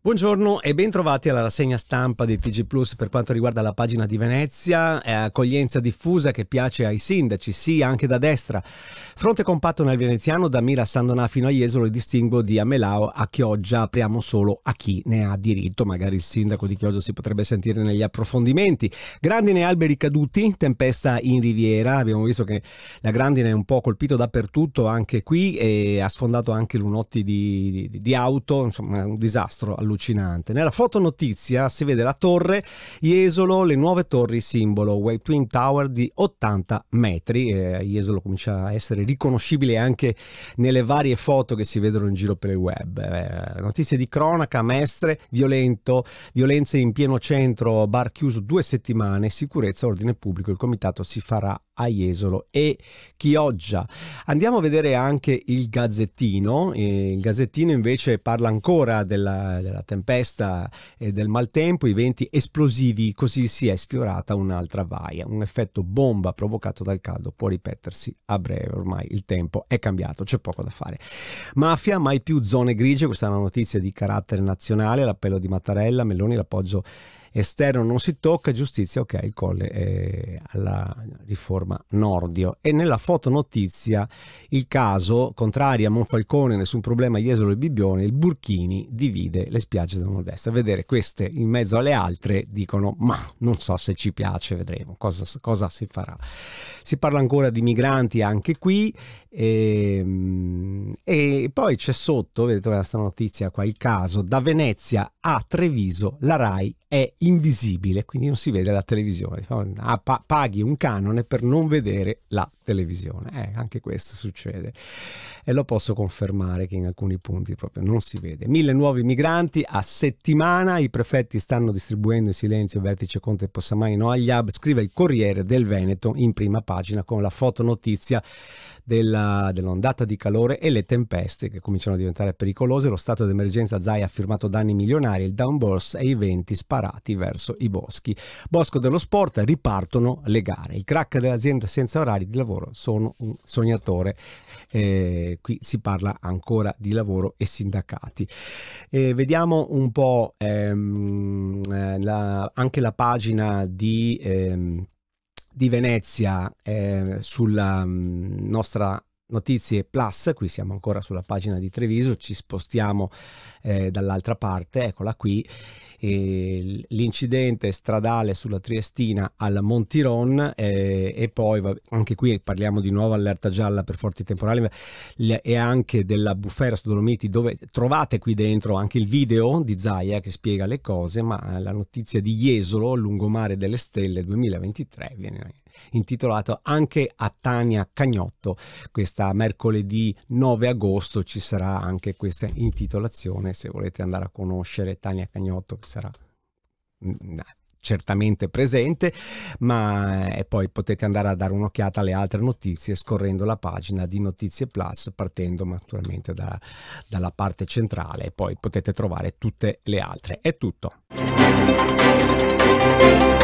Buongiorno e bentrovati alla rassegna stampa di TG Plus per quanto riguarda la pagina di Venezia, è accoglienza diffusa che piace ai sindaci, sì anche da destra. Fronte compatto nel veneziano da Mira Sandonà fino a Jesolo il distinguo di Amelao a Chioggia, apriamo solo a chi ne ha diritto, magari il sindaco di Chioggia si potrebbe sentire negli approfondimenti. Grandine e alberi caduti, tempesta in riviera, abbiamo visto che la grandine è un po' colpito dappertutto anche qui e ha sfondato anche lunotti di, di, di auto, insomma è un disastro allucinante allucinante. Nella fotonotizia si vede la torre Jesolo, le nuove torri simbolo, Wave Twin Tower di 80 metri. Eh, Jesolo comincia a essere riconoscibile anche nelle varie foto che si vedono in giro per il web. Eh, notizie di cronaca, mestre, violento, violenze in pieno centro, bar chiuso due settimane, sicurezza, ordine pubblico. Il comitato si farà a Jesolo e Chioggia. Andiamo a vedere anche il Gazzettino, eh, il Gazzettino invece parla ancora della, della tempesta e del maltempo, i venti esplosivi, così si è sfiorata un'altra vaia, un effetto bomba provocato dal caldo può ripetersi a breve, ormai il tempo è cambiato, c'è poco da fare. Mafia, mai più zone grigie, questa è una notizia di carattere nazionale, l'appello di Mattarella, Meloni l'appoggio esterno non si tocca, giustizia ok, il colle è alla riforma Nordio. E nella foto notizia il caso, contrario a Monfalcone, nessun problema Jesolo e Bibbione, il Burchini divide le spiagge del nord-est. A vedere queste in mezzo alle altre dicono ma non so se ci piace, vedremo cosa, cosa si farà. Si parla ancora di migranti anche qui e, ehm, e poi c'è sotto, vedete questa notizia qua, il caso da Venezia a Treviso la RAI è in invisibile, quindi non si vede la televisione. Ah, paghi un canone per non vedere la televisione. Eh, anche questo succede. E lo posso confermare che in alcuni punti proprio non si vede. Mille nuovi migranti a settimana, i prefetti stanno distribuendo in silenzio vertice Conte Possamano agli hub, scrive il Corriere del Veneto in prima pagina con la fotonotizia dell'ondata di calore e le tempeste che cominciano a diventare pericolose. Lo stato d'emergenza Zai ha firmato danni milionari, il downburst e i venti sparati verso i boschi. Bosco dello Sport ripartono le gare. Il crack dell'azienda senza orari di lavoro sono un sognatore. Eh, qui si parla ancora di lavoro e sindacati. Eh, vediamo un po' ehm, eh, la, anche la pagina di... Ehm, di Venezia eh, sulla mh, mm, nostra Notizie Plus, qui siamo ancora sulla pagina di Treviso, ci spostiamo eh, dall'altra parte, eccola qui, eh, l'incidente stradale sulla Triestina al Montiron eh, e poi anche qui parliamo di nuovo allerta gialla per forti temporali e anche della bufera su Dolomiti dove trovate qui dentro anche il video di Zaia che spiega le cose, ma eh, la notizia di Jesolo, lungomare delle stelle 2023, viene intitolato anche a Tania Cagnotto questa questa mercoledì 9 agosto ci sarà anche questa intitolazione se volete andare a conoscere Tania Cagnotto che sarà mm, mm, certamente presente, ma eh, e poi potete andare a dare un'occhiata alle altre notizie scorrendo la pagina di Notizie Plus partendo naturalmente da, dalla parte centrale e poi potete trovare tutte le altre. È tutto.